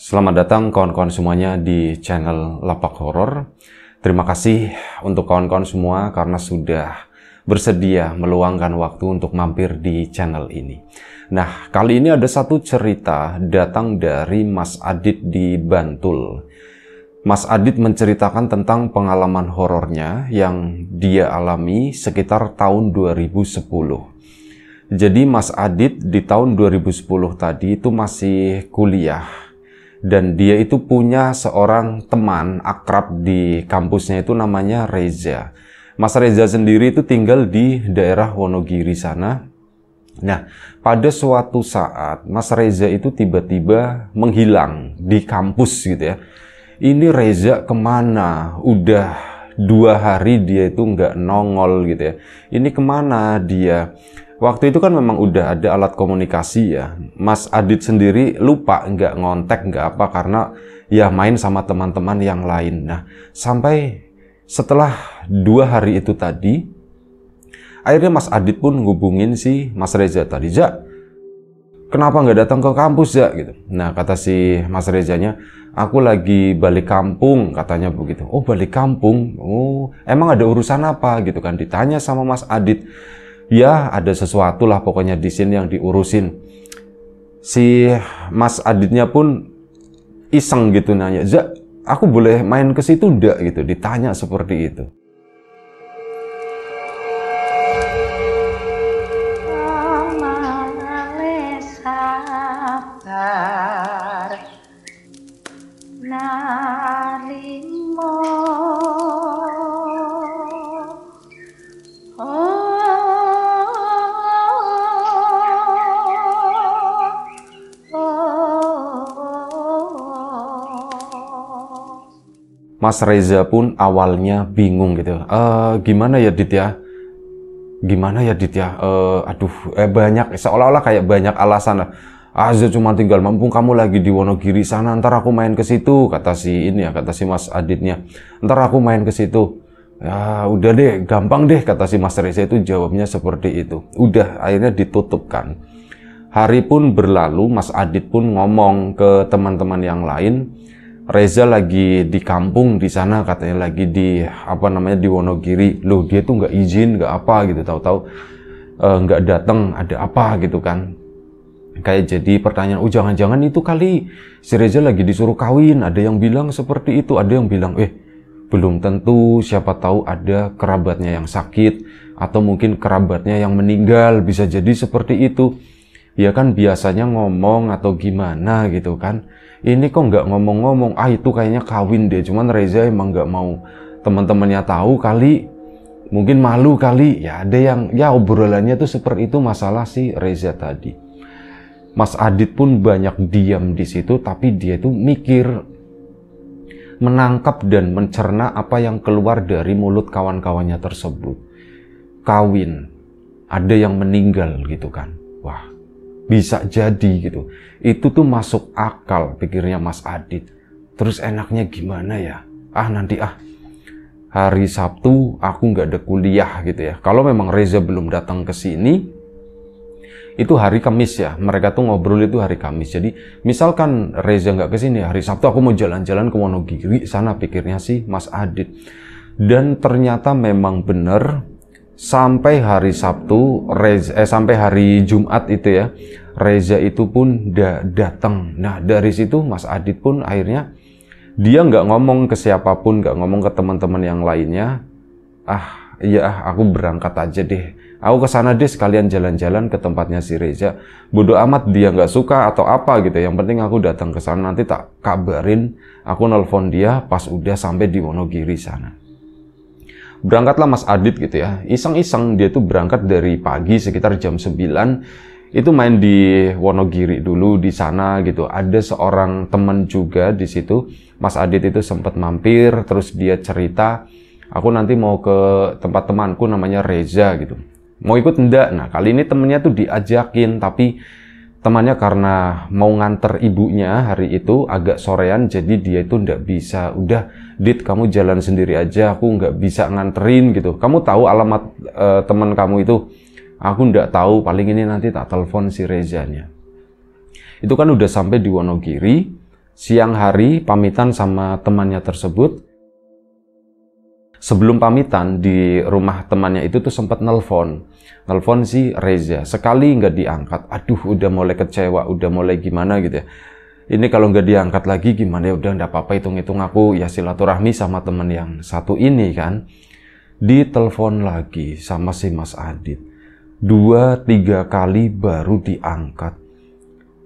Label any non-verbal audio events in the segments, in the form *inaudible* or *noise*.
Selamat datang kawan-kawan semuanya di channel Lapak Horor. Terima kasih untuk kawan-kawan semua karena sudah bersedia meluangkan waktu untuk mampir di channel ini. Nah, kali ini ada satu cerita datang dari Mas Adit di Bantul. Mas Adit menceritakan tentang pengalaman horornya yang dia alami sekitar tahun 2010. Jadi Mas Adit di tahun 2010 tadi itu masih kuliah dan dia itu punya seorang teman akrab di kampusnya itu namanya Reza. Mas Reza sendiri itu tinggal di daerah Wonogiri sana. Nah, pada suatu saat Mas Reza itu tiba-tiba menghilang di kampus gitu ya. Ini Reza kemana? Udah dua hari dia itu nggak nongol gitu ya. Ini kemana dia? Waktu itu kan memang udah ada alat komunikasi ya. Mas Adit sendiri lupa nggak ngontek nggak apa karena ya main sama teman-teman yang lain. Nah sampai setelah dua hari itu tadi, akhirnya Mas Adit pun ngubungin si Mas Reza tadi. Ja, kenapa nggak datang ke kampus ya gitu. Nah kata si Mas Rezanya, aku lagi balik kampung katanya begitu. Oh balik kampung, oh emang ada urusan apa gitu kan ditanya sama Mas Adit ya ada sesuatu lah pokoknya di sini yang diurusin si Mas Aditnya pun iseng gitu nanya, "Zak, aku boleh main ke situ ndak?" gitu, ditanya seperti itu. Mas Reza pun awalnya bingung gitu. E, gimana ya Dit ya? Gimana ya Dit ya? E, aduh, eh banyak seolah-olah kayak banyak alasan lah. Azza cuma tinggal mampu kamu lagi di Wonogiri sana ntar aku main ke situ kata si ini ya kata si Mas Aditnya ntar aku main ke situ ya udah deh gampang deh kata si Mas Reza itu jawabnya seperti itu udah akhirnya ditutupkan hari pun berlalu Mas Adit pun ngomong ke teman-teman yang lain Reza lagi di kampung di sana katanya lagi di apa namanya di Wonogiri loh dia tuh nggak izin nggak apa gitu tahu-tahu eh, nggak uh, datang ada apa gitu kan kayak jadi pertanyaan oh jangan-jangan itu kali si Reza lagi disuruh kawin ada yang bilang seperti itu ada yang bilang eh belum tentu siapa tahu ada kerabatnya yang sakit atau mungkin kerabatnya yang meninggal bisa jadi seperti itu ya kan biasanya ngomong atau gimana gitu kan ini kok nggak ngomong-ngomong ah itu kayaknya kawin deh cuman Reza emang nggak mau teman-temannya tahu kali mungkin malu kali ya ada yang ya obrolannya tuh seperti itu masalah si Reza tadi Mas Adit pun banyak diam di situ tapi dia tuh mikir menangkap dan mencerna apa yang keluar dari mulut kawan-kawannya tersebut kawin ada yang meninggal gitu kan bisa jadi gitu. Itu tuh masuk akal pikirnya Mas Adit. Terus enaknya gimana ya? Ah nanti ah hari Sabtu aku nggak ada kuliah gitu ya. Kalau memang Reza belum datang ke sini, itu hari Kamis ya. Mereka tuh ngobrol itu hari Kamis. Jadi misalkan Reza nggak ke sini hari Sabtu aku mau jalan-jalan ke Wonogiri sana pikirnya sih Mas Adit. Dan ternyata memang benar sampai hari Sabtu Reza, eh, sampai hari Jumat itu ya Reza itu pun da datang. Nah dari situ Mas Adit pun akhirnya dia nggak ngomong ke siapapun, nggak ngomong ke teman-teman yang lainnya. Ah iya ah, aku berangkat aja deh. Aku ke sana deh sekalian jalan-jalan ke tempatnya si Reza. Bodoh amat dia nggak suka atau apa gitu. Yang penting aku datang ke sana nanti tak kabarin. Aku nelpon dia pas udah sampai di Wonogiri sana. Berangkatlah Mas Adit gitu ya. Iseng-iseng dia tuh berangkat dari pagi sekitar jam 9 itu main di Wonogiri dulu di sana gitu. Ada seorang teman juga di situ, Mas Adit itu sempat mampir, terus dia cerita, aku nanti mau ke tempat temanku namanya Reza gitu. Mau ikut enggak? Nah kali ini temennya tuh diajakin, tapi temannya karena mau nganter ibunya hari itu agak sorean jadi dia itu enggak bisa udah dit kamu jalan sendiri aja aku nggak bisa nganterin gitu kamu tahu alamat uh, teman kamu itu Aku ndak tahu, paling ini nanti tak telepon si Rezanya. Itu kan udah sampai di Wonogiri, siang hari pamitan sama temannya tersebut. Sebelum pamitan di rumah temannya itu tuh sempat nelpon, nelpon si Reza. Sekali nggak diangkat, aduh udah mulai kecewa, udah mulai gimana gitu ya ini kalau nggak diangkat lagi gimana ya udah nggak apa-apa hitung-hitung aku ya silaturahmi sama teman yang satu ini kan ditelepon lagi sama si Mas Adit dua tiga kali baru diangkat.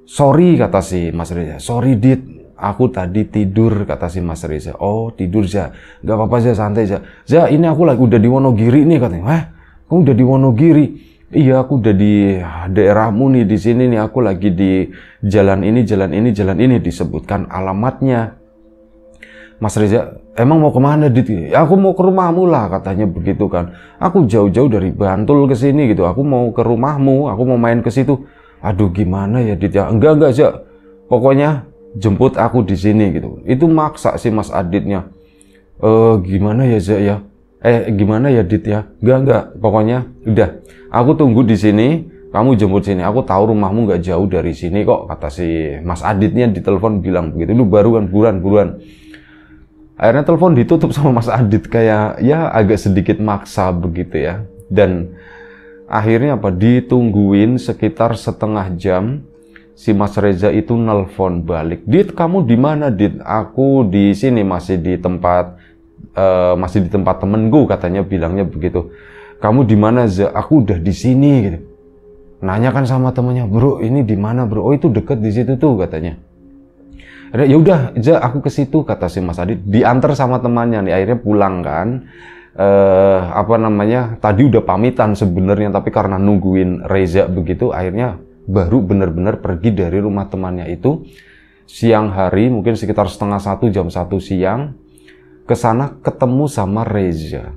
Sorry kata si Mas Reza, sorry Dit, aku tadi tidur kata si Mas Reza. Oh tidur ya, nggak apa-apa ya santai ya. Ya ini aku lagi udah di Wonogiri nih katanya. Wah Kamu udah di Wonogiri? Iya aku udah di daerahmu nih di sini nih aku lagi di jalan ini jalan ini jalan ini disebutkan alamatnya. Mas Reza emang mau kemana dit ya aku mau ke rumahmu lah katanya begitu kan aku jauh-jauh dari Bantul ke sini gitu aku mau ke rumahmu aku mau main ke situ aduh gimana ya dit ya enggak enggak aja pokoknya jemput aku di sini gitu itu maksa sih Mas Aditnya eh gimana ya Zak ya eh gimana ya Dit ya enggak enggak pokoknya udah aku tunggu di sini kamu jemput sini aku tahu rumahmu nggak jauh dari sini kok kata si Mas Aditnya di telepon bilang begitu lu baru kan buruan buruan Akhirnya telepon ditutup sama Mas Adit kayak ya agak sedikit maksa begitu ya. Dan akhirnya apa ditungguin sekitar setengah jam si Mas Reza itu nelpon balik. Dit kamu di mana Dit? Aku di sini masih di tempat uh, masih di tempat temenku katanya bilangnya begitu. Kamu di mana Za? Aku udah di sini gitu. Nanya kan sama temennya, bro ini di mana bro? Oh itu deket di situ tuh katanya. Ada ya udah, aja aku ke situ kata si Mas Adit. Diantar sama temannya nih. Akhirnya pulang kan. Eh, apa namanya? Tadi udah pamitan sebenarnya tapi karena nungguin Reza begitu akhirnya baru benar-benar pergi dari rumah temannya itu siang hari mungkin sekitar setengah satu jam satu siang ke sana ketemu sama Reza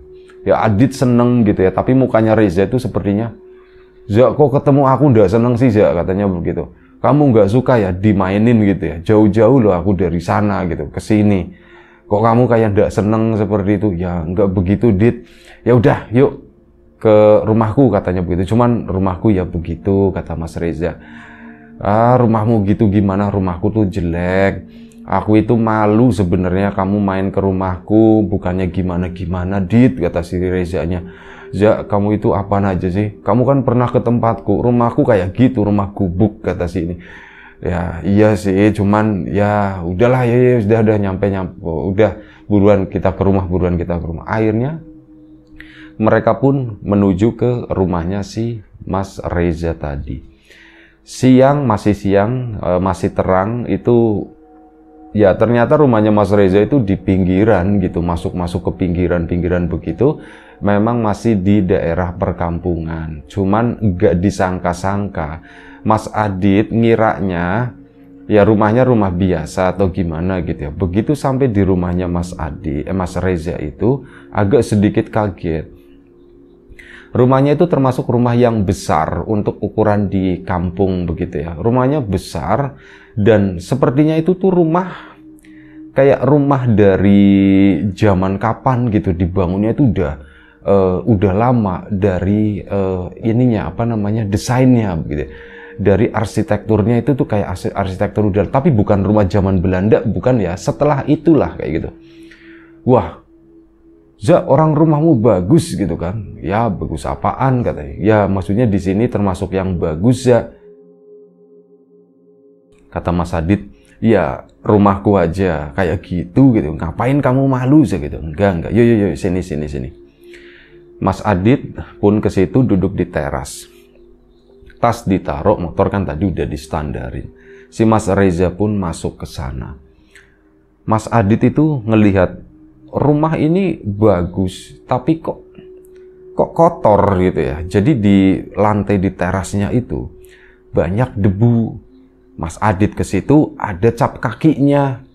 ya Adit seneng gitu ya tapi mukanya Reza itu sepertinya Zak kok ketemu aku ndak seneng sih Zak katanya begitu kamu nggak suka ya dimainin gitu ya jauh-jauh loh aku dari sana gitu ke sini kok kamu kayak nggak seneng seperti itu ya nggak begitu dit ya udah yuk ke rumahku katanya begitu cuman rumahku ya begitu kata Mas Reza ah rumahmu gitu gimana rumahku tuh jelek aku itu malu sebenarnya kamu main ke rumahku bukannya gimana gimana dit kata si Rezanya Za, kamu itu apa aja sih? Kamu kan pernah ke tempatku, rumahku kayak gitu, rumah gubuk kata si ini. Ya, iya sih, cuman ya udahlah ya, ya sudah udah nyampe nyampe, udah buruan kita ke rumah, buruan kita ke rumah. Akhirnya mereka pun menuju ke rumahnya si Mas Reza tadi. Siang masih siang, e, masih terang itu ya ternyata rumahnya Mas Reza itu di pinggiran gitu, masuk-masuk ke pinggiran-pinggiran begitu memang masih di daerah perkampungan. Cuman gak disangka-sangka, Mas Adit ngiranya ya rumahnya rumah biasa atau gimana gitu ya. Begitu sampai di rumahnya Mas Adi, eh, Mas Reza itu agak sedikit kaget. Rumahnya itu termasuk rumah yang besar untuk ukuran di kampung begitu ya. Rumahnya besar dan sepertinya itu tuh rumah kayak rumah dari zaman kapan gitu dibangunnya itu udah uh, udah lama dari uh, ininya apa namanya desainnya begitu ya. dari arsitekturnya itu tuh kayak arsitektur udah tapi bukan rumah zaman Belanda bukan ya setelah itulah kayak gitu wah za orang rumahmu bagus gitu kan ya bagus apaan katanya ya maksudnya di sini termasuk yang bagus ya kata Mas Adit ya rumahku aja kayak gitu gitu ngapain kamu malu sih gitu enggak enggak yo yo yo sini sini sini Mas Adit pun ke situ duduk di teras. Tas ditaruh, motor kan tadi udah distandarin. Si Mas Reza pun masuk ke sana. Mas Adit itu ngelihat rumah ini bagus, tapi kok kok kotor gitu ya. Jadi di lantai di terasnya itu banyak debu. Mas Adit ke situ ada cap kakinya.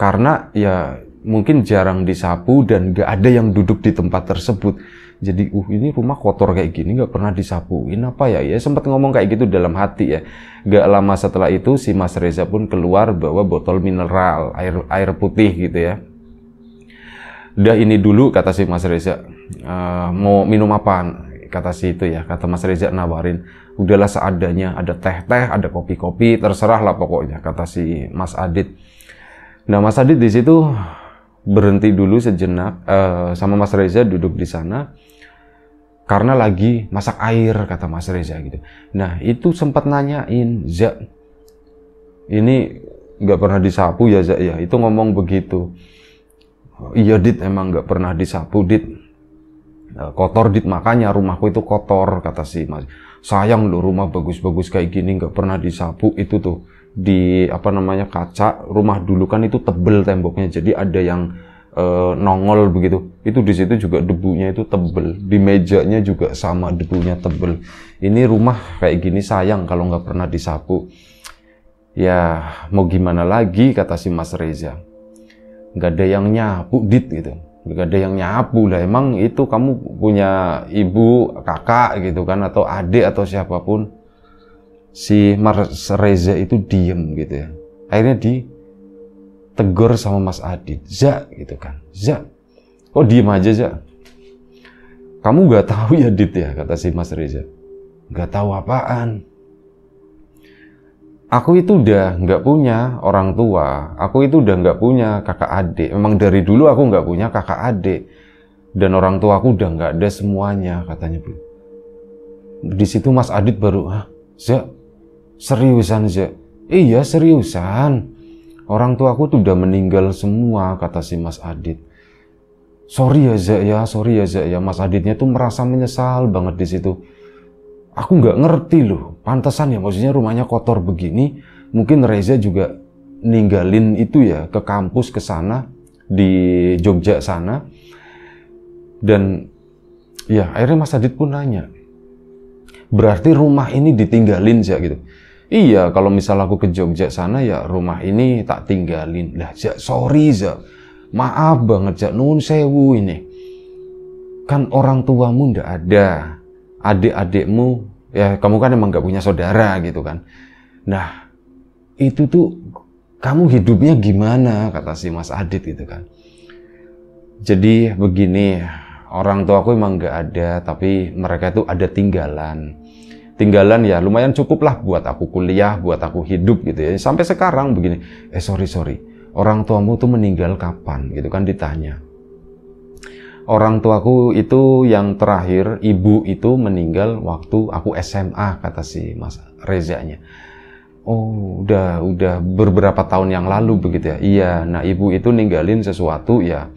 Karena ya mungkin jarang disapu dan gak ada yang duduk di tempat tersebut jadi uh ini rumah kotor kayak gini nggak pernah disapuin apa ya ya sempat ngomong kayak gitu dalam hati ya nggak lama setelah itu si Mas Reza pun keluar bawa botol mineral air air putih gitu ya udah ini dulu kata si Mas Reza e, mau minum apa kata si itu ya kata Mas Reza nawarin udahlah seadanya ada teh teh ada kopi kopi terserah lah pokoknya kata si Mas Adit nah Mas Adit di situ berhenti dulu sejenak uh, sama Mas Reza duduk di sana karena lagi masak air kata Mas Reza gitu. Nah itu sempat nanyain Zak ini nggak pernah disapu ya Zak ya itu ngomong begitu. Iya Dit emang nggak pernah disapu Dit eh, kotor Dit makanya rumahku itu kotor kata si Mas. Sayang loh rumah bagus-bagus kayak gini nggak pernah disapu itu tuh di apa namanya kaca rumah dulu kan itu tebel temboknya jadi ada yang Eh, nongol begitu. Itu di situ juga debunya itu tebel, di mejanya juga sama debunya tebel. Ini rumah kayak gini sayang kalau nggak pernah disapu. Ya mau gimana lagi kata si Mas Reza. Nggak ada yang nyapu dit gitu. Nggak ada yang nyapu lah. Emang itu kamu punya ibu, kakak gitu kan atau adik atau siapapun. Si Mas Reza itu diem gitu ya. Akhirnya di tegur sama Mas Adit, Za gitu kan, Za, kok oh, diem aja Za? Kamu gak tahu ya Dit ya, kata si Mas Reza. Gak tahu apaan. Aku itu udah nggak punya orang tua, aku itu udah nggak punya kakak adik. Memang dari dulu aku nggak punya kakak adik dan orang tua aku udah nggak ada semuanya katanya bu. Di situ Mas Adit baru, ah, Z, seriusan Z? Iya seriusan Orang tuaku tuh udah meninggal semua, kata si Mas Adit. Sorry ya Zak ya, sorry ya Zak ya. Mas Aditnya tuh merasa menyesal banget di situ. Aku nggak ngerti loh, pantesan ya maksudnya rumahnya kotor begini. Mungkin Reza juga ninggalin itu ya ke kampus ke sana di Jogja sana. Dan ya akhirnya Mas Adit pun nanya, berarti rumah ini ditinggalin sih gitu Iya, kalau misal aku ke Jogja sana ya rumah ini tak tinggalin. Lah, Zak, sorry Maaf banget Zak, nun sewu ini. Kan orang tuamu ndak ada. Adik-adikmu, ya kamu kan emang gak punya saudara gitu kan. Nah, itu tuh kamu hidupnya gimana kata si Mas Adit gitu kan. Jadi begini, orang tuaku emang gak ada tapi mereka tuh ada tinggalan tinggalan ya lumayan cukup lah buat aku kuliah, buat aku hidup gitu ya. Sampai sekarang begini, eh sorry sorry, orang tuamu tuh meninggal kapan gitu kan ditanya. Orang tuaku itu yang terakhir, ibu itu meninggal waktu aku SMA kata si Mas Rezanya. Oh, udah udah beberapa tahun yang lalu begitu ya. Iya, nah ibu itu ninggalin sesuatu ya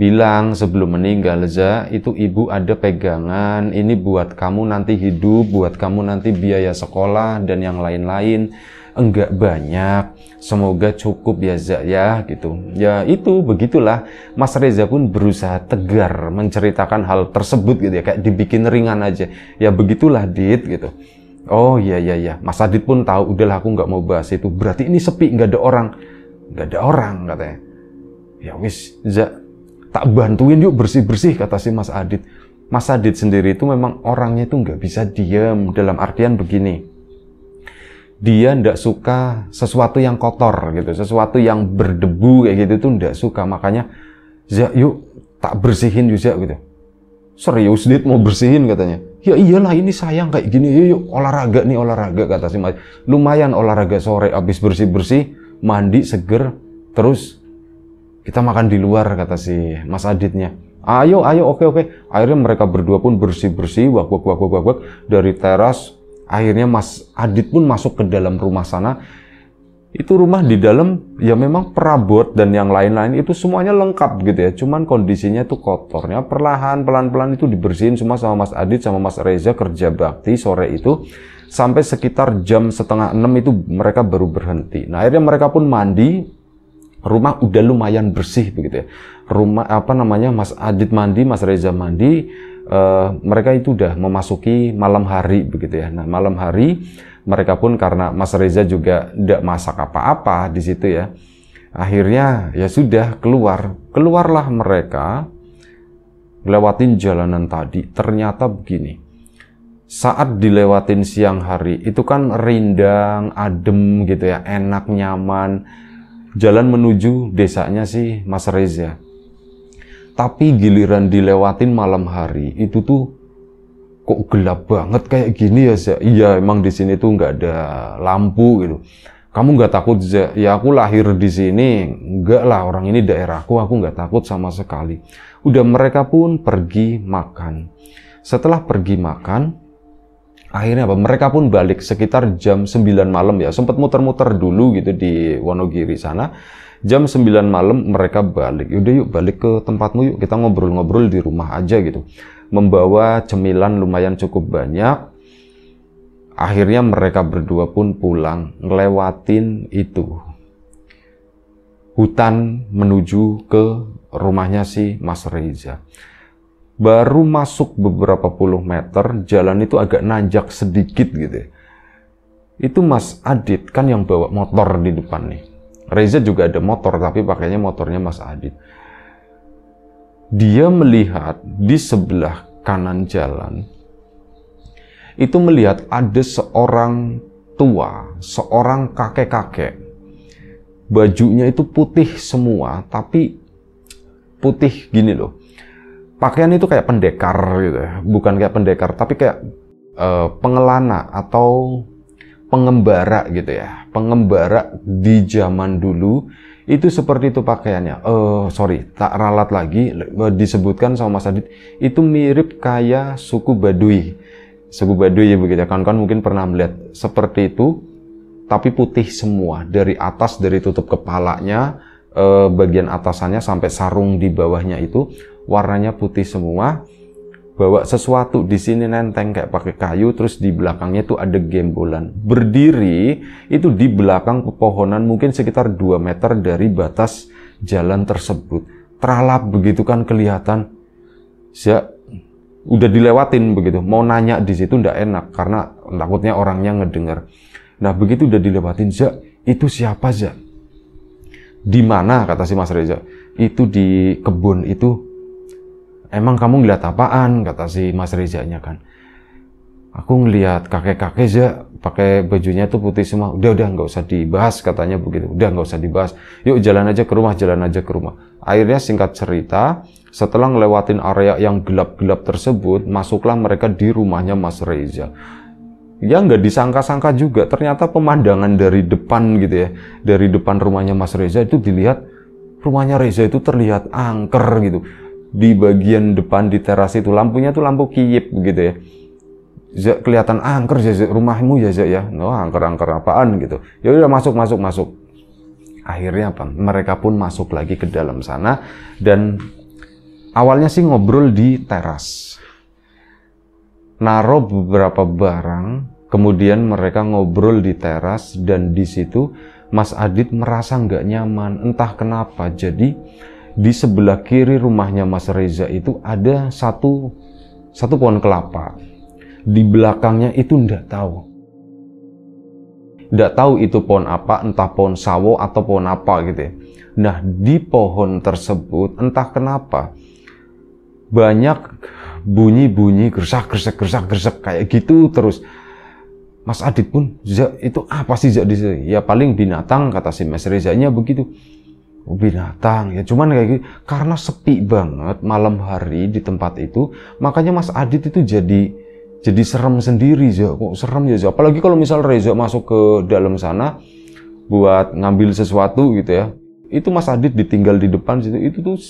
bilang sebelum meninggal za itu ibu ada pegangan ini buat kamu nanti hidup buat kamu nanti biaya sekolah dan yang lain-lain enggak banyak semoga cukup ya za ya gitu ya itu begitulah Mas Reza pun berusaha tegar menceritakan hal tersebut gitu ya kayak dibikin ringan aja ya begitulah dit gitu oh iya iya iya Mas Adit pun tahu udahlah aku nggak mau bahas itu berarti ini sepi nggak ada orang nggak ada orang katanya ya wis Zak tak bantuin yuk bersih-bersih kata si Mas Adit. Mas Adit sendiri itu memang orangnya itu nggak bisa diam dalam artian begini. Dia ndak suka sesuatu yang kotor gitu, sesuatu yang berdebu kayak gitu tuh ndak suka. Makanya, ya yuk tak bersihin juga gitu. Serius Dit mau bersihin katanya. Ya iyalah ini sayang kayak gini, yuk, yuk olahraga nih olahraga kata si Mas. Lumayan olahraga sore habis bersih-bersih, mandi seger, terus kita makan di luar kata si Mas Aditnya ayo ayo oke oke akhirnya mereka berdua pun bersih bersih wak wak wak wak wak dari teras akhirnya Mas Adit pun masuk ke dalam rumah sana itu rumah di dalam ya memang perabot dan yang lain-lain itu semuanya lengkap gitu ya cuman kondisinya tuh kotornya perlahan pelan-pelan itu dibersihin semua sama Mas Adit sama Mas Reza kerja bakti sore itu sampai sekitar jam setengah enam itu mereka baru berhenti nah akhirnya mereka pun mandi rumah udah lumayan bersih begitu ya. Rumah apa namanya Mas Adit mandi, Mas Reza mandi, uh, mereka itu udah memasuki malam hari begitu ya. Nah malam hari mereka pun karena Mas Reza juga tidak masak apa-apa di situ ya. Akhirnya ya sudah keluar, keluarlah mereka lewatin jalanan tadi. Ternyata begini, saat dilewatin siang hari itu kan rindang, adem gitu ya, enak, nyaman jalan menuju desanya si Mas Reza. Tapi giliran dilewatin malam hari itu tuh kok gelap banget kayak gini ya Zak? Iya emang di sini tuh nggak ada lampu gitu. Kamu nggak takut Zak? Ya aku lahir di sini, nggak lah orang ini daerahku, aku nggak takut sama sekali. Udah mereka pun pergi makan. Setelah pergi makan, akhirnya apa mereka pun balik sekitar jam 9 malam ya sempat muter-muter dulu gitu di Wonogiri sana jam 9 malam mereka balik yaudah yuk balik ke tempatmu yuk kita ngobrol-ngobrol di rumah aja gitu membawa cemilan lumayan cukup banyak akhirnya mereka berdua pun pulang ngelewatin itu hutan menuju ke rumahnya si Mas Reza baru masuk beberapa puluh meter, jalan itu agak nanjak sedikit gitu ya. Itu Mas Adit kan yang bawa motor di depan nih. Reza juga ada motor, tapi pakainya motornya Mas Adit. Dia melihat di sebelah kanan jalan, itu melihat ada seorang tua, seorang kakek-kakek. Bajunya itu putih semua, tapi putih gini loh pakaian itu kayak pendekar gitu ya. bukan kayak pendekar tapi kayak uh, pengelana atau pengembara gitu ya pengembara di zaman dulu itu seperti itu pakaiannya uh, sorry tak ralat lagi disebutkan sama Mas Adit itu mirip kayak suku Baduy suku Baduy ya begitu ya. kawan-kawan mungkin pernah melihat seperti itu tapi putih semua dari atas dari tutup kepalanya uh, bagian atasannya sampai sarung di bawahnya itu warnanya putih semua bawa sesuatu di sini nenteng kayak pakai kayu terus di belakangnya tuh ada gembolan berdiri itu di belakang pepohonan mungkin sekitar 2 meter dari batas jalan tersebut teralap begitu kan kelihatan saya udah dilewatin begitu mau nanya di situ ndak enak karena takutnya orangnya ngedenger nah begitu udah dilewatin Zak itu siapa Zak di mana kata si Mas Reza itu di kebun itu emang kamu ngeliat apaan kata si Mas Rezanya kan aku ngeliat kakek-kakek aja pakai bajunya tuh putih semua udah udah nggak usah dibahas katanya begitu udah nggak usah dibahas yuk jalan aja ke rumah jalan aja ke rumah akhirnya singkat cerita setelah ngelewatin area yang gelap-gelap tersebut masuklah mereka di rumahnya Mas Reza ya nggak disangka-sangka juga ternyata pemandangan dari depan gitu ya dari depan rumahnya Mas Reza itu dilihat rumahnya Reza itu terlihat angker gitu di bagian depan di teras itu lampunya tuh lampu kiyip gitu ya Zek, kelihatan angker ya rumahmu ya Zek, ya no oh, angker angker apaan gitu ya udah masuk masuk masuk akhirnya apa mereka pun masuk lagi ke dalam sana dan awalnya sih ngobrol di teras naro beberapa barang kemudian mereka ngobrol di teras dan di situ Mas Adit merasa nggak nyaman entah kenapa jadi di sebelah kiri rumahnya Mas Reza itu ada satu satu pohon kelapa. Di belakangnya itu ndak tahu. Ndak tahu itu pohon apa, entah pohon sawo atau pohon apa gitu ya. Nah, di pohon tersebut entah kenapa banyak bunyi-bunyi gersak-gersak-gersak-gersak kayak gitu terus. Mas Adit pun, itu apa sih Zak? Ya paling binatang kata si Mas Rezanya begitu Oh, binatang ya cuman kayak gitu karena sepi banget malam hari di tempat itu makanya Mas Adit itu jadi jadi serem sendiri ya kok serem ya apalagi kalau misal Reza masuk ke dalam sana buat ngambil sesuatu gitu ya itu Mas Adit ditinggal di depan situ itu tuh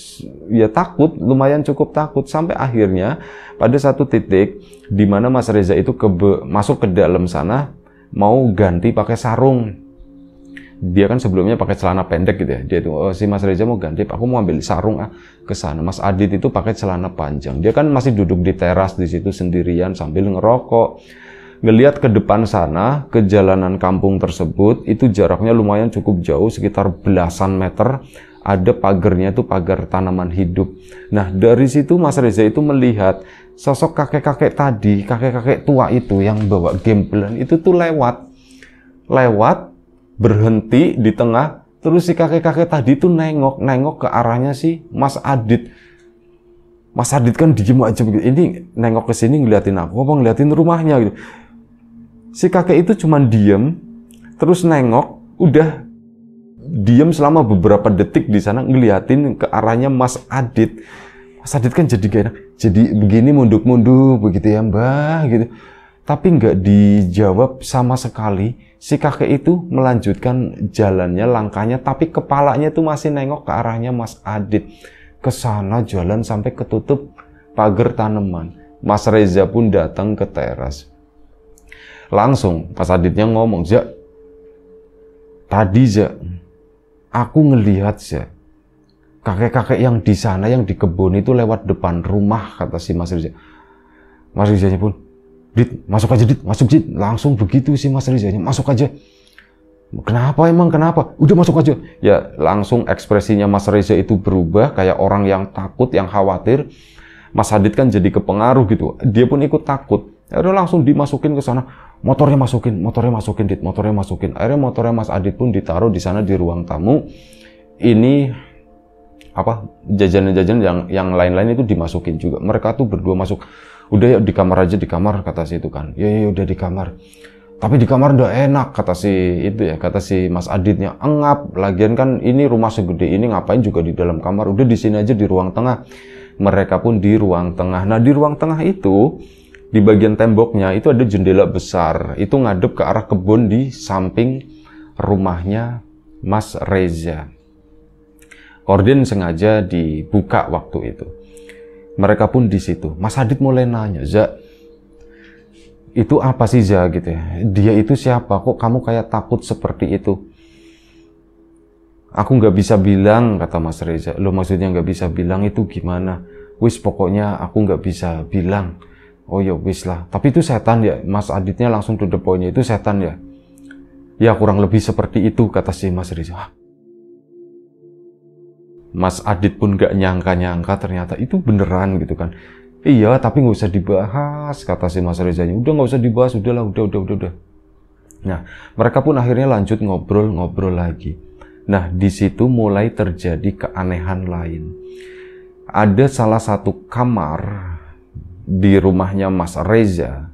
ya takut lumayan cukup takut sampai akhirnya pada satu titik dimana Mas Reza itu ke masuk ke dalam sana mau ganti pakai sarung dia kan sebelumnya pakai celana pendek gitu ya dia itu oh, si Mas Reza mau ganti aku mau ambil sarung ah ke sana Mas Adit itu pakai celana panjang dia kan masih duduk di teras di situ sendirian sambil ngerokok ngelihat ke depan sana ke jalanan kampung tersebut itu jaraknya lumayan cukup jauh sekitar belasan meter ada pagernya itu pagar tanaman hidup nah dari situ Mas Reza itu melihat sosok kakek-kakek tadi kakek-kakek tua itu yang bawa gembelan itu tuh lewat lewat berhenti di tengah terus si kakek-kakek tadi tuh nengok nengok ke arahnya si Mas Adit Mas Adit kan diem aja begitu ini nengok ke sini ngeliatin aku apa ngeliatin rumahnya gitu si kakek itu cuma diem terus nengok udah diem selama beberapa detik di sana ngeliatin ke arahnya Mas Adit Mas Adit kan jadi gak enak jadi begini munduk-munduk begitu ya mbah gitu tapi nggak dijawab sama sekali si kakek itu melanjutkan jalannya, langkahnya, tapi kepalanya itu masih nengok ke arahnya Mas Adit. Ke sana jalan sampai ketutup pagar tanaman. Mas Reza pun datang ke teras. Langsung Mas Aditnya ngomong, "Zak, tadi Zak, aku ngelihat Zak, kakek-kakek yang di sana yang di kebun itu lewat depan rumah," kata si Mas Reza. Mas Rezanya pun, Dit, masuk aja Dit, masuk Dit. Langsung begitu sih Mas Rizanya, masuk aja. Kenapa emang kenapa? Udah masuk aja. Ya langsung ekspresinya Mas Reza itu berubah kayak orang yang takut, yang khawatir. Mas Hadid kan jadi kepengaruh gitu. Dia pun ikut takut. Akhirnya langsung dimasukin ke sana. Motornya masukin, motornya masukin, dit, motornya masukin. Akhirnya motornya Mas Adit pun ditaruh di sana di ruang tamu. Ini apa jajanan-jajanan yang yang lain-lain itu dimasukin juga. Mereka tuh berdua masuk udah ya di kamar aja di kamar kata si itu kan ya ya udah di kamar tapi di kamar udah enak kata si itu ya kata si Mas Aditnya engap lagian kan ini rumah segede ini ngapain juga di dalam kamar udah di sini aja di ruang tengah mereka pun di ruang tengah nah di ruang tengah itu di bagian temboknya itu ada jendela besar itu ngadep ke arah kebun di samping rumahnya Mas Reza korden sengaja dibuka waktu itu mereka pun di situ. Mas Adit mulai nanya, Za, itu apa sih Za gitu ya? Dia itu siapa? Kok kamu kayak takut seperti itu? Aku nggak bisa bilang, kata Mas Reza. Lo maksudnya nggak bisa bilang itu gimana? Wis pokoknya aku nggak bisa bilang. Oh ya wis lah. Tapi itu setan ya. Mas Aditnya langsung to the point itu setan ya. Ya kurang lebih seperti itu kata si Mas Reza. Hah, Mas Adit pun gak nyangka-nyangka ternyata itu beneran gitu kan. Iya, tapi nggak usah dibahas, kata si Mas Rezanya. Udah nggak usah dibahas, udahlah, udah, udah, udah, udah. Nah, mereka pun akhirnya lanjut ngobrol-ngobrol lagi. Nah, di situ mulai terjadi keanehan lain. Ada salah satu kamar di rumahnya Mas Reza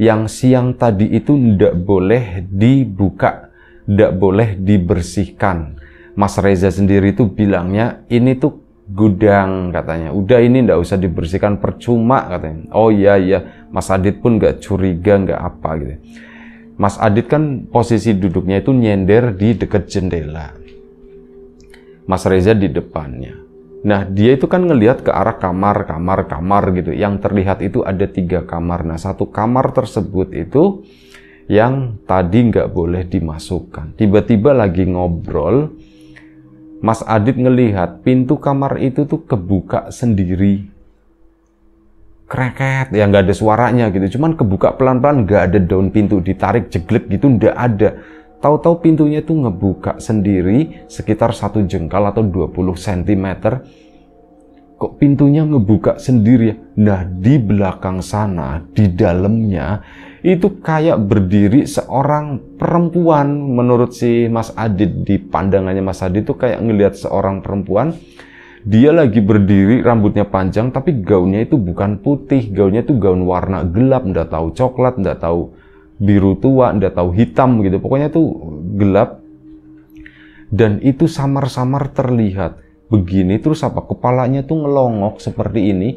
yang siang tadi itu tidak boleh dibuka, tidak boleh dibersihkan Mas Reza sendiri tuh bilangnya ini tuh gudang katanya. Udah ini ndak usah dibersihkan percuma katanya. Oh iya iya, Mas Adit pun nggak curiga nggak apa gitu. Mas Adit kan posisi duduknya itu nyender di dekat jendela. Mas Reza di depannya. Nah dia itu kan ngelihat ke arah kamar, kamar, kamar gitu. Yang terlihat itu ada tiga kamar. Nah satu kamar tersebut itu yang tadi nggak boleh dimasukkan. Tiba-tiba lagi ngobrol, Mas Adit ngelihat pintu kamar itu tuh kebuka sendiri. Kreket, ya nggak ada suaranya gitu. Cuman kebuka pelan-pelan, nggak ada daun pintu ditarik jeglek gitu, nggak ada. Tahu-tahu pintunya tuh ngebuka sendiri sekitar satu jengkal atau 20 cm. Kok pintunya ngebuka sendiri ya? Nah, di belakang sana, di dalamnya itu kayak berdiri seorang perempuan menurut si Mas Adit di pandangannya Mas Adit itu kayak ngelihat seorang perempuan dia lagi berdiri rambutnya panjang tapi gaunnya itu bukan putih gaunnya itu gaun warna gelap ndak tahu coklat ndak tahu biru tua ndak tahu hitam gitu pokoknya tuh gelap dan itu samar-samar terlihat begini terus apa kepalanya tuh ngelongok seperti ini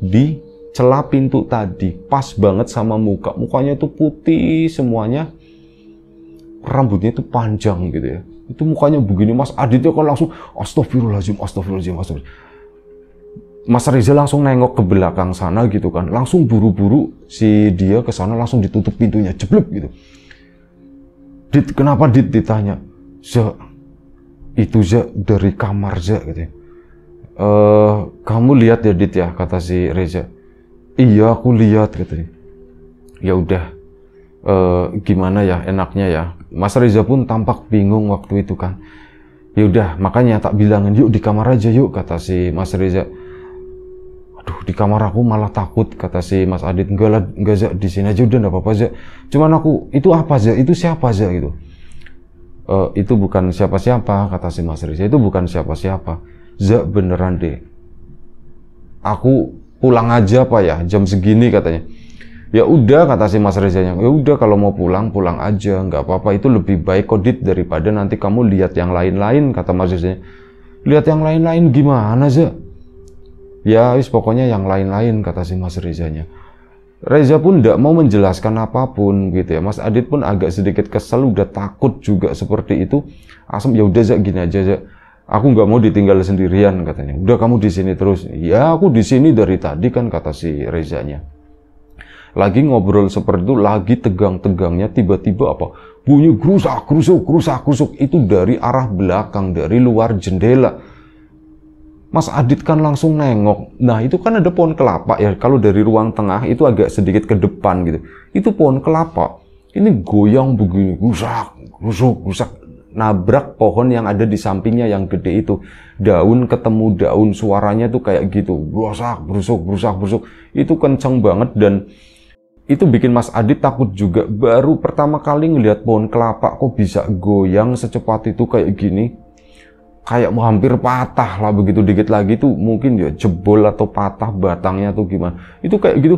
di celah pintu tadi pas banget sama muka mukanya itu putih semuanya rambutnya itu panjang gitu ya itu mukanya begini Mas Aditya kan langsung astagfirullahaladzim astagfirullahaladzim astagfirullahaladzim Mas Riza langsung nengok ke belakang sana gitu kan langsung buru-buru si dia ke sana langsung ditutup pintunya jeblok gitu Dit kenapa Dit ditanya se itu ja dari kamar ja gitu ya. E, kamu lihat ya Dit ya kata si Reza iya aku lihat katanya ya udah e, gimana ya enaknya ya Mas Reza pun tampak bingung waktu itu kan ya udah makanya tak bilangin yuk di kamar aja yuk kata si Mas Reza aduh di kamar aku malah takut kata si Mas Adit enggak lah enggak aja di sini aja udah enggak apa-apa aja. cuman aku itu apa aja? itu siapa aja gitu e, itu bukan siapa-siapa kata si Mas Reza itu bukan siapa-siapa Zak beneran deh aku pulang aja pak ya jam segini katanya ya udah kata si Mas Rezanya ya udah kalau mau pulang pulang aja nggak apa-apa itu lebih baik kodit daripada nanti kamu lihat yang lain-lain kata Mas Rezanya lihat yang lain-lain gimana aja ya wis pokoknya yang lain-lain kata si Mas Rezanya Reza pun tidak mau menjelaskan apapun gitu ya. Mas Adit pun agak sedikit kesel, udah takut juga seperti itu. Asem ya udah gini aja Zak. Aku nggak mau ditinggal sendirian katanya. Udah kamu di sini terus. Ya aku di sini dari tadi kan kata si Rezanya. Lagi ngobrol seperti itu, lagi tegang-tegangnya tiba-tiba apa? Bunyi gerusak, gerusuk, gerusak, gerusuk itu dari arah belakang, dari luar jendela. Mas Adit kan langsung nengok. Nah, itu kan ada pohon kelapa ya. Kalau dari ruang tengah itu agak sedikit ke depan gitu. Itu pohon kelapa. Ini goyang begini, rusak, rusak, rusak nabrak pohon yang ada di sampingnya yang gede itu. Daun ketemu daun suaranya tuh kayak gitu. berusak berusuk berusak berusuk Itu kenceng banget dan itu bikin Mas Adit takut juga. Baru pertama kali ngelihat pohon kelapa kok bisa goyang secepat itu kayak gini. Kayak mau hampir patah lah begitu dikit lagi tuh mungkin ya jebol atau patah batangnya tuh gimana. Itu kayak gitu.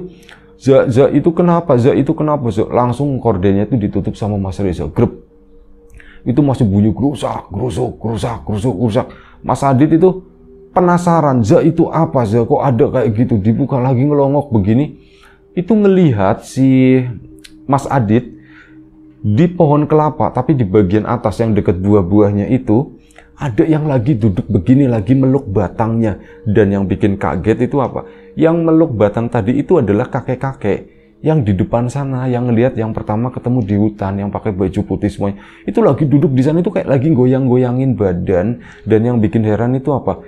Za, za itu kenapa? Za itu kenapa? Za langsung kordennya itu ditutup sama Mas Reza. Grep itu masih bunyi gerusak, gerusuk, gerusak, gerusuk, gerusak. Mas Adit itu penasaran, Za itu apa Za, kok ada kayak gitu, dibuka lagi ngelongok begini. Itu ngelihat si Mas Adit di pohon kelapa, tapi di bagian atas yang dekat buah buahnya itu, ada yang lagi duduk begini lagi meluk batangnya dan yang bikin kaget itu apa? Yang meluk batang tadi itu adalah kakek-kakek yang di depan sana yang ngelihat yang pertama ketemu di hutan yang pakai baju putih semuanya itu lagi duduk di sana itu kayak lagi goyang-goyangin badan dan yang bikin heran itu apa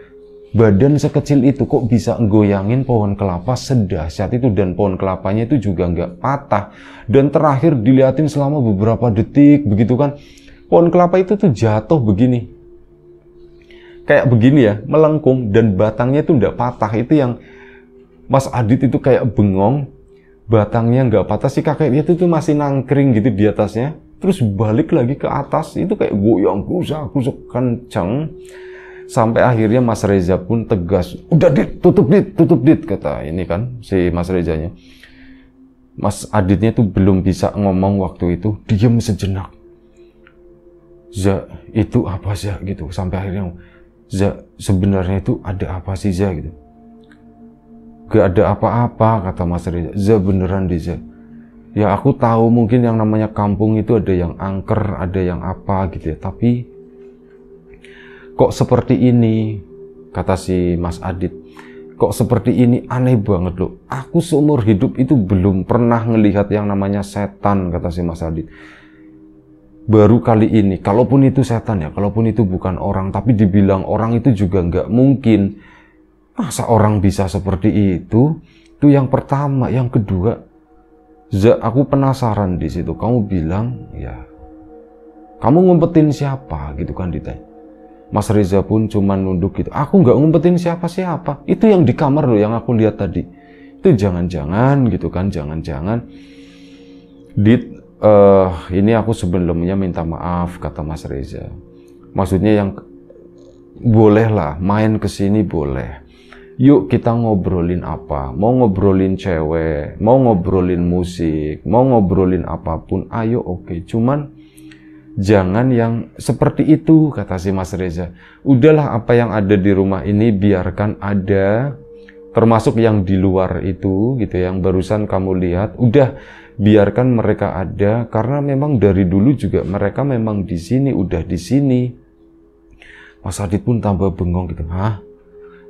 badan sekecil itu kok bisa goyangin pohon kelapa sedahsyat itu dan pohon kelapanya itu juga nggak patah dan terakhir diliatin selama beberapa detik begitu kan pohon kelapa itu tuh jatuh begini kayak begini ya melengkung dan batangnya itu nggak patah itu yang Mas Adit itu kayak bengong batangnya nggak patah sih kakek itu tuh masih nangkring gitu di atasnya terus balik lagi ke atas itu kayak goyang kusak kusuk kenceng sampai akhirnya Mas Reza pun tegas udah dit tutup dit tutup dit kata ini kan si Mas Rezanya Mas Aditnya tuh belum bisa ngomong waktu itu diam sejenak Za itu apa Za gitu sampai akhirnya Za sebenarnya itu ada apa sih Za gitu gak ada apa-apa kata Mas Reza Za beneran Deza ya aku tahu mungkin yang namanya kampung itu ada yang angker ada yang apa gitu ya tapi kok seperti ini kata si Mas Adit kok seperti ini aneh banget loh aku seumur hidup itu belum pernah ngelihat yang namanya setan kata si Mas Adit baru kali ini kalaupun itu setan ya kalaupun itu bukan orang tapi dibilang orang itu juga nggak mungkin Masa orang bisa seperti itu? Itu yang pertama, yang kedua, aku penasaran di situ. Kamu bilang, ya, kamu ngumpetin siapa gitu kan ditanya. Mas Reza pun cuma nunduk gitu. Aku nggak ngumpetin siapa-siapa. Itu yang di kamar loh yang aku lihat tadi. Itu jangan-jangan gitu kan, jangan-jangan. Dit, uh, ini aku sebelumnya minta maaf kata Mas Reza. Maksudnya yang bolehlah main ke sini boleh yuk kita ngobrolin apa mau ngobrolin cewek mau ngobrolin musik mau ngobrolin apapun ayo oke okay. cuman jangan yang seperti itu kata si Mas Reza udahlah apa yang ada di rumah ini biarkan ada termasuk yang di luar itu gitu yang barusan kamu lihat udah biarkan mereka ada karena memang dari dulu juga mereka memang di sini udah di sini Mas Adit pun tambah bengong gitu hah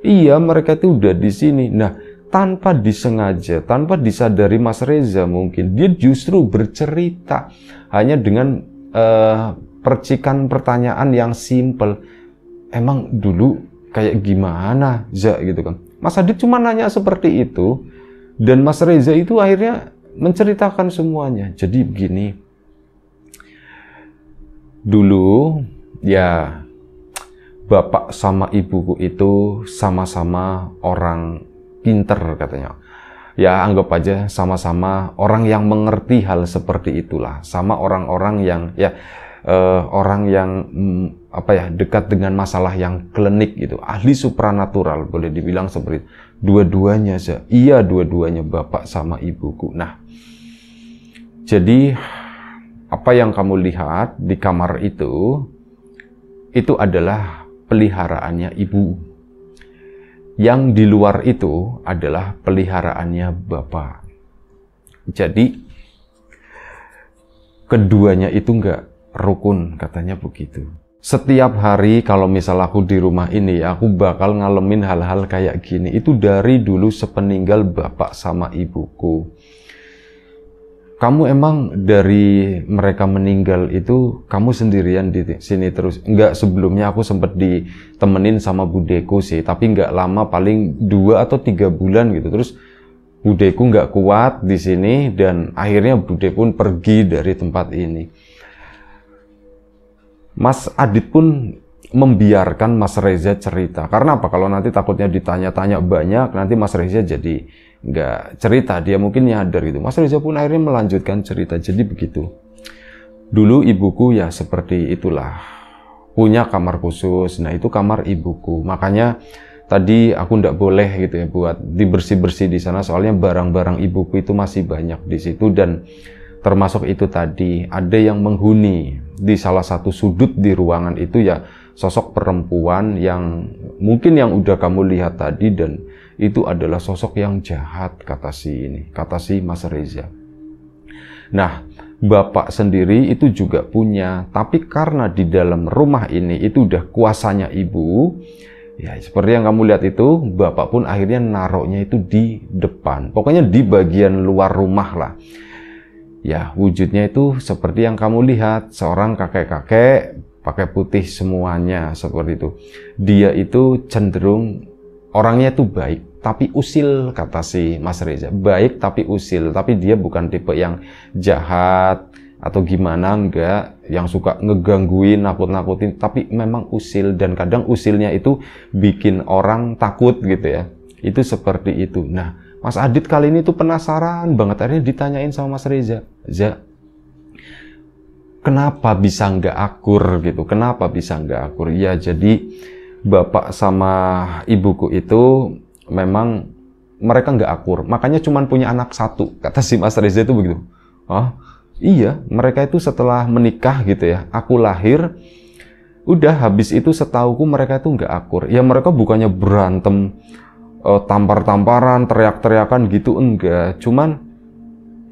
Iya, mereka itu udah di sini. Nah, tanpa disengaja, tanpa disadari Mas Reza mungkin dia justru bercerita hanya dengan uh, percikan pertanyaan yang simpel. Emang dulu kayak gimana, Za gitu kan. Mas Adit cuma nanya seperti itu dan Mas Reza itu akhirnya menceritakan semuanya. Jadi begini. Dulu ya bapak sama ibuku itu sama-sama orang pinter katanya. Ya anggap aja sama-sama orang yang mengerti hal seperti itulah, sama orang-orang yang ya eh, orang yang hmm, apa ya dekat dengan masalah yang klinik gitu, ahli supranatural boleh dibilang seperti dua-duanya saja. Iya dua-duanya bapak sama ibuku. Nah, jadi apa yang kamu lihat di kamar itu itu adalah peliharaannya ibu. Yang di luar itu adalah peliharaannya bapak. Jadi keduanya itu enggak rukun katanya begitu. Setiap hari kalau misal aku di rumah ini aku bakal ngalamin hal-hal kayak gini. Itu dari dulu sepeninggal bapak sama ibuku kamu emang dari mereka meninggal itu kamu sendirian di sini terus Enggak sebelumnya aku sempat ditemenin sama budeku sih tapi enggak lama paling dua atau tiga bulan gitu terus budeku enggak kuat di sini dan akhirnya bude pun pergi dari tempat ini Mas Adit pun membiarkan Mas Reza cerita karena apa kalau nanti takutnya ditanya-tanya banyak nanti Mas Reza jadi nggak cerita, dia mungkin nyadar gitu. Mas Reza pun akhirnya melanjutkan cerita. Jadi begitu. Dulu ibuku ya seperti itulah. Punya kamar khusus. Nah, itu kamar ibuku. Makanya tadi aku ndak boleh gitu ya buat dibersih-bersih di sana soalnya barang-barang ibuku itu masih banyak di situ dan termasuk itu tadi ada yang menghuni di salah satu sudut di ruangan itu ya sosok perempuan yang mungkin yang udah kamu lihat tadi dan itu adalah sosok yang jahat kata si ini, kata si Mas Reza. Nah, bapak sendiri itu juga punya, tapi karena di dalam rumah ini itu udah kuasanya ibu, ya seperti yang kamu lihat itu, bapak pun akhirnya naroknya itu di depan. Pokoknya di bagian luar rumah lah. Ya, wujudnya itu seperti yang kamu lihat, seorang kakek-kakek pakai putih semuanya seperti itu. Dia itu cenderung orangnya itu baik, tapi usil kata si Mas Reza. Baik tapi usil, tapi dia bukan tipe yang jahat atau gimana enggak yang suka ngegangguin, nakut-nakutin, tapi memang usil dan kadang usilnya itu bikin orang takut gitu ya. Itu seperti itu. Nah, Mas Adit kali ini tuh penasaran banget akhirnya ditanyain sama Mas Reza. Reza, kenapa bisa nggak akur gitu? Kenapa bisa nggak akur? Ya jadi bapak sama ibuku itu memang mereka nggak akur. Makanya cuma punya anak satu. Kata si Mas Reza itu begitu. Oh, iya, mereka itu setelah menikah gitu ya. Aku lahir, udah habis itu setauku mereka itu nggak akur. Ya mereka bukannya berantem, eh, tampar-tamparan, teriak-teriakan gitu enggak. Cuman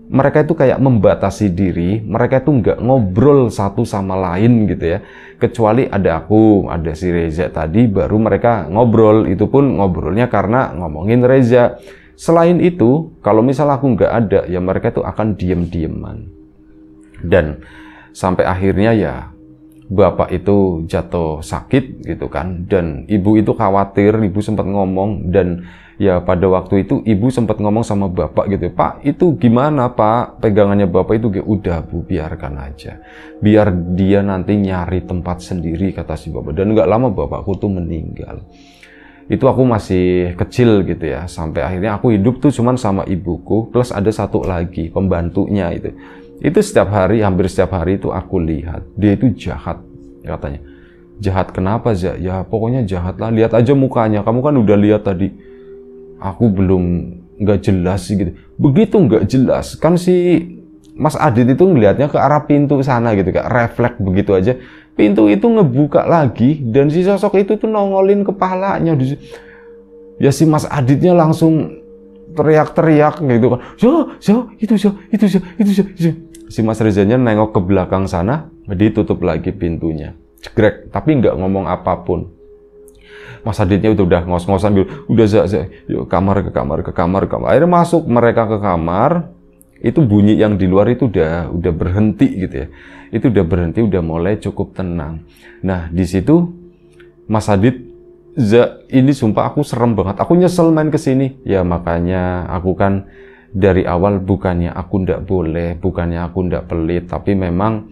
mereka itu kayak membatasi diri, mereka itu nggak ngobrol satu sama lain gitu ya. Kecuali ada aku, ada si Reza tadi, baru mereka ngobrol. Itu pun ngobrolnya karena ngomongin Reza. Selain itu, kalau misal aku nggak ada, ya mereka itu akan diem-dieman. Dan sampai akhirnya ya bapak itu jatuh sakit gitu kan dan ibu itu khawatir ibu sempat ngomong dan ya pada waktu itu ibu sempat ngomong sama bapak gitu pak itu gimana pak pegangannya bapak itu kayak udah bu biarkan aja biar dia nanti nyari tempat sendiri kata si bapak dan nggak lama bapakku tuh meninggal itu aku masih kecil gitu ya sampai akhirnya aku hidup tuh cuman sama ibuku plus ada satu lagi pembantunya itu itu setiap hari, hampir setiap hari itu aku lihat. Dia itu jahat, katanya. Jahat kenapa, Zak? Ya pokoknya jahat lah. Lihat aja mukanya. Kamu kan udah lihat tadi. Aku belum nggak jelas sih gitu. Begitu nggak jelas. Kan si Mas Adit itu ngelihatnya ke arah pintu sana gitu. Kayak refleks begitu aja. Pintu itu ngebuka lagi. Dan si sosok itu tuh nongolin kepalanya. Ya si Mas Aditnya langsung teriak-teriak gitu kan. yo, yo, itu yo, itu yo, itu yo, si Mas Rezanya nengok ke belakang sana, jadi tutup lagi pintunya. Jegrek, tapi nggak ngomong apapun. Mas Aditnya itu udah ngos-ngosan bilang, udah zak, zak, yuk kamar ke kamar ke kamar ke kamar. Akhirnya masuk mereka ke kamar, itu bunyi yang di luar itu udah udah berhenti gitu ya. Itu udah berhenti, udah mulai cukup tenang. Nah di situ Mas Adit, zak, ini sumpah aku serem banget. Aku nyesel main kesini. Ya makanya aku kan dari awal bukannya aku ndak boleh, bukannya aku ndak pelit, tapi memang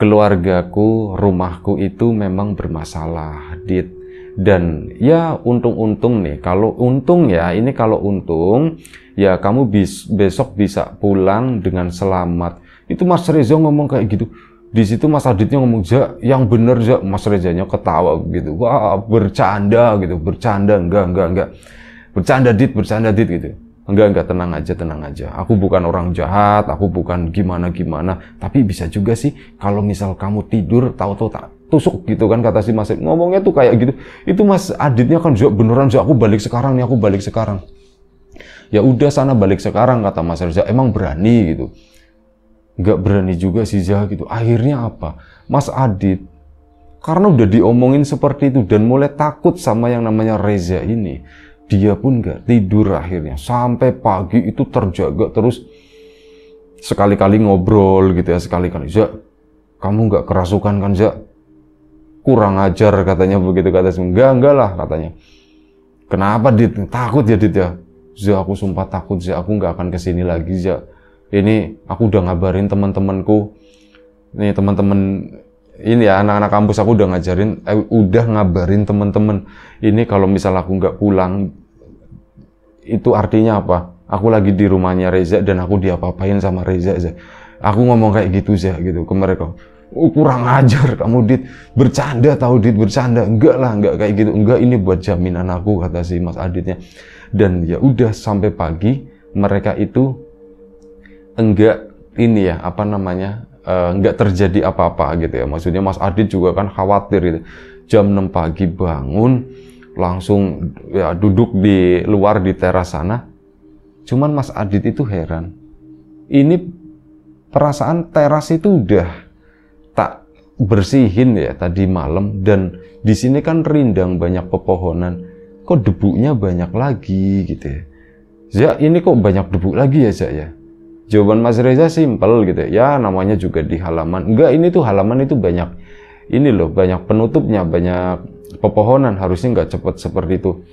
keluargaku, rumahku itu memang bermasalah. Dit. Dan ya untung-untung nih, kalau untung ya, ini kalau untung, ya kamu bis, besok bisa pulang dengan selamat. Itu Mas Reza ngomong kayak gitu. Di situ Mas Aditnya ngomong, ja, yang bener ja. Mas Rezanya ketawa gitu. Wah, bercanda gitu, bercanda, enggak, enggak, enggak. Bercanda dit, bercanda dit gitu Enggak, enggak, tenang aja, tenang aja. Aku bukan orang jahat, aku bukan gimana-gimana. Tapi bisa juga sih, kalau misal kamu tidur, tahu-tahu tak tusuk gitu kan, kata si Mas Ngomongnya tuh kayak gitu. Itu Mas Aditnya kan, juga beneran, juga aku balik sekarang nih, aku balik sekarang. Ya udah sana balik sekarang, kata Mas Reza. Emang berani gitu. Enggak berani juga sih Zah gitu. Akhirnya apa? Mas Adit, karena udah diomongin seperti itu dan mulai takut sama yang namanya Reza ini dia pun gak tidur akhirnya sampai pagi itu terjaga terus sekali-kali ngobrol gitu ya sekali-kali Zak kamu gak kerasukan kan Zak kurang ajar katanya begitu kata enggak enggak lah katanya kenapa dit takut ya dit ya Zak aku sumpah takut Zak aku nggak akan kesini lagi Zak ini aku udah ngabarin teman-temanku nih teman-teman ini ya anak-anak kampus aku udah ngajarin eh, udah ngabarin temen-temen ini kalau misal aku nggak pulang itu artinya apa aku lagi di rumahnya Reza dan aku diapa-apain sama Reza Zah. aku ngomong kayak gitu Zah gitu ke mereka oh, kurang ajar kamu Dit bercanda tahu Dit bercanda enggak lah enggak kayak gitu enggak ini buat jaminan aku kata si Mas Aditnya dan ya udah sampai pagi mereka itu enggak ini ya apa namanya Eh, nggak uh, terjadi apa-apa gitu ya. Maksudnya Mas Adit juga kan khawatir gitu. Jam 6 pagi bangun langsung ya duduk di luar di teras sana. Cuman Mas Adit itu heran. Ini perasaan teras itu udah tak bersihin ya tadi malam dan di sini kan rindang banyak pepohonan. Kok debunya banyak lagi gitu ya. Zak ini kok banyak debu lagi ya, Zak ya? Jawaban Mas Reza simpel gitu ya, namanya juga di halaman. Enggak, ini tuh halaman itu banyak ini loh, banyak penutupnya, banyak pepohonan, harusnya enggak cepet seperti itu.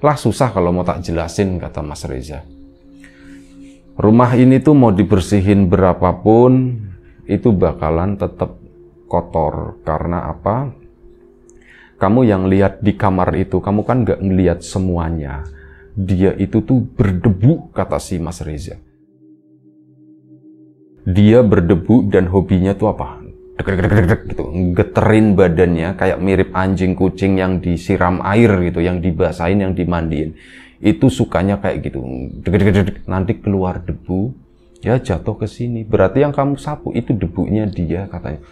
Lah susah kalau mau tak jelasin, kata Mas Reza. Rumah ini tuh mau dibersihin berapapun, itu bakalan tetap kotor. Karena apa? Kamu yang lihat di kamar itu, kamu kan enggak melihat semuanya. Dia itu tuh berdebu, kata si Mas Reza dia berdebu dan hobinya tuh apa? Dek, dek, dek, dek, gitu. Geterin badannya kayak mirip anjing kucing yang disiram air gitu, yang dibasahin, yang dimandiin. Itu sukanya kayak gitu. Dek, dek, dek, dek. Nanti keluar debu, ya jatuh ke sini. Berarti yang kamu sapu itu debunya dia katanya.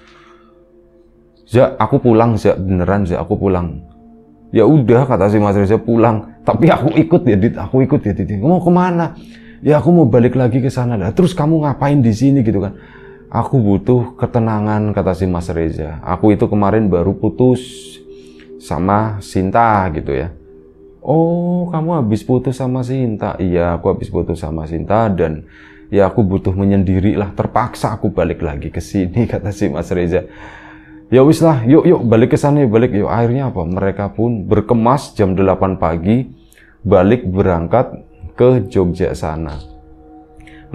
Ya, aku pulang, ya Beneran, ya aku pulang. Ya udah, kata si Mas Reza, pulang. Tapi aku ikut ya, Dit. Aku ikut ya, Dit. Mau kemana? ya aku mau balik lagi ke sana lah terus kamu ngapain di sini gitu kan aku butuh ketenangan kata si Mas Reza aku itu kemarin baru putus sama Sinta gitu ya oh kamu habis putus sama Sinta iya aku habis putus sama Sinta dan ya aku butuh menyendiri lah terpaksa aku balik lagi ke sini *laughs* kata si Mas Reza ya wis lah yuk yuk balik ke sana balik yuk akhirnya apa mereka pun berkemas jam 8 pagi balik berangkat ke Jogja sana.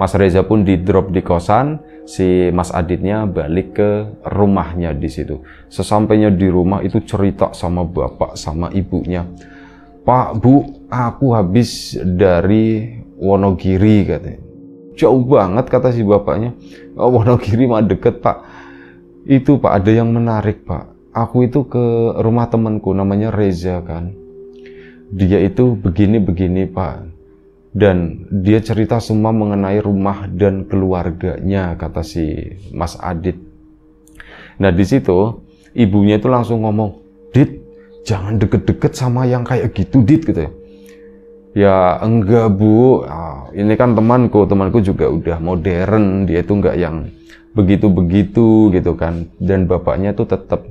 Mas Reza pun di drop di kosan, si Mas Aditnya balik ke rumahnya di situ. Sesampainya di rumah itu cerita sama bapak sama ibunya. Pak, Bu, aku habis dari Wonogiri katanya. Jauh banget kata si bapaknya. Oh, Wonogiri mah deket, Pak. Itu, Pak, ada yang menarik, Pak. Aku itu ke rumah temanku namanya Reza kan. Dia itu begini-begini, Pak dan dia cerita semua mengenai rumah dan keluarganya kata si Mas Adit. Nah di situ ibunya itu langsung ngomong, Dit jangan deket-deket sama yang kayak gitu Dit gitu ya. Ya enggak bu, ah, ini kan temanku, temanku juga udah modern, dia itu enggak yang begitu-begitu gitu kan. Dan bapaknya itu tetap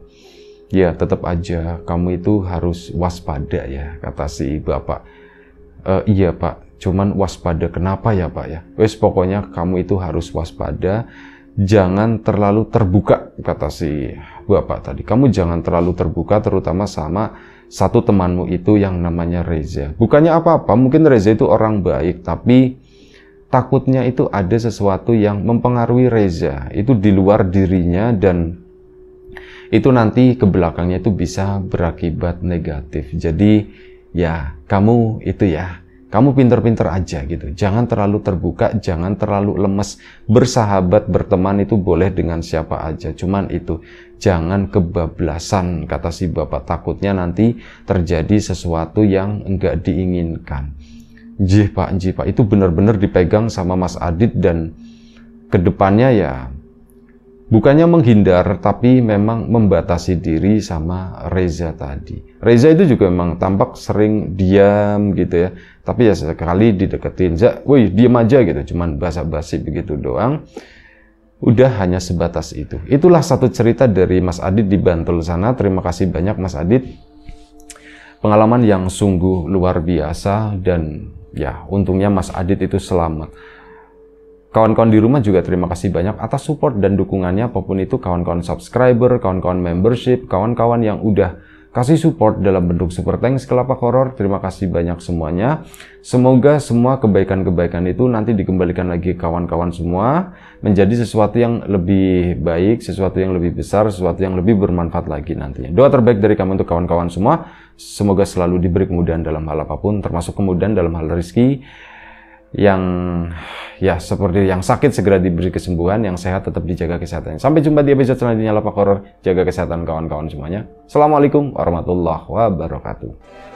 ya tetap aja kamu itu harus waspada ya kata si bapak. E, iya pak, Cuman waspada kenapa ya Pak ya? Wes pokoknya kamu itu harus waspada, jangan terlalu terbuka kata si Bapak tadi. Kamu jangan terlalu terbuka terutama sama satu temanmu itu yang namanya Reza. Bukannya apa-apa, mungkin Reza itu orang baik, tapi takutnya itu ada sesuatu yang mempengaruhi Reza. Itu di luar dirinya dan itu nanti ke belakangnya itu bisa berakibat negatif. Jadi ya kamu itu ya kamu pinter-pinter aja gitu. Jangan terlalu terbuka, jangan terlalu lemes. Bersahabat, berteman itu boleh dengan siapa aja. Cuman itu, jangan kebablasan, kata si bapak. Takutnya nanti terjadi sesuatu yang enggak diinginkan. Jih pak, jih pak. Itu benar-benar dipegang sama Mas Adit dan kedepannya ya bukannya menghindar tapi memang membatasi diri sama Reza tadi. Reza itu juga memang tampak sering diam gitu ya. Tapi ya sekali dideketin, Zak, woi diam aja gitu, cuman basa-basi begitu doang. Udah hanya sebatas itu. Itulah satu cerita dari Mas Adit di Bantul sana. Terima kasih banyak Mas Adit. Pengalaman yang sungguh luar biasa dan ya untungnya Mas Adit itu selamat. Kawan-kawan di rumah juga terima kasih banyak atas support dan dukungannya apapun itu kawan-kawan subscriber, kawan-kawan membership, kawan-kawan yang udah kasih support dalam bentuk super thanks kelapa horor Terima kasih banyak semuanya. Semoga semua kebaikan-kebaikan itu nanti dikembalikan lagi kawan-kawan semua menjadi sesuatu yang lebih baik, sesuatu yang lebih besar, sesuatu yang lebih bermanfaat lagi nantinya. Doa terbaik dari kami untuk kawan-kawan semua. Semoga selalu diberi kemudahan dalam hal apapun, termasuk kemudahan dalam hal rezeki yang ya seperti yang sakit segera diberi kesembuhan, yang sehat tetap dijaga kesehatannya. Sampai jumpa di episode selanjutnya Lapak Horor. Jaga kesehatan kawan-kawan semuanya. Assalamualaikum warahmatullahi wabarakatuh.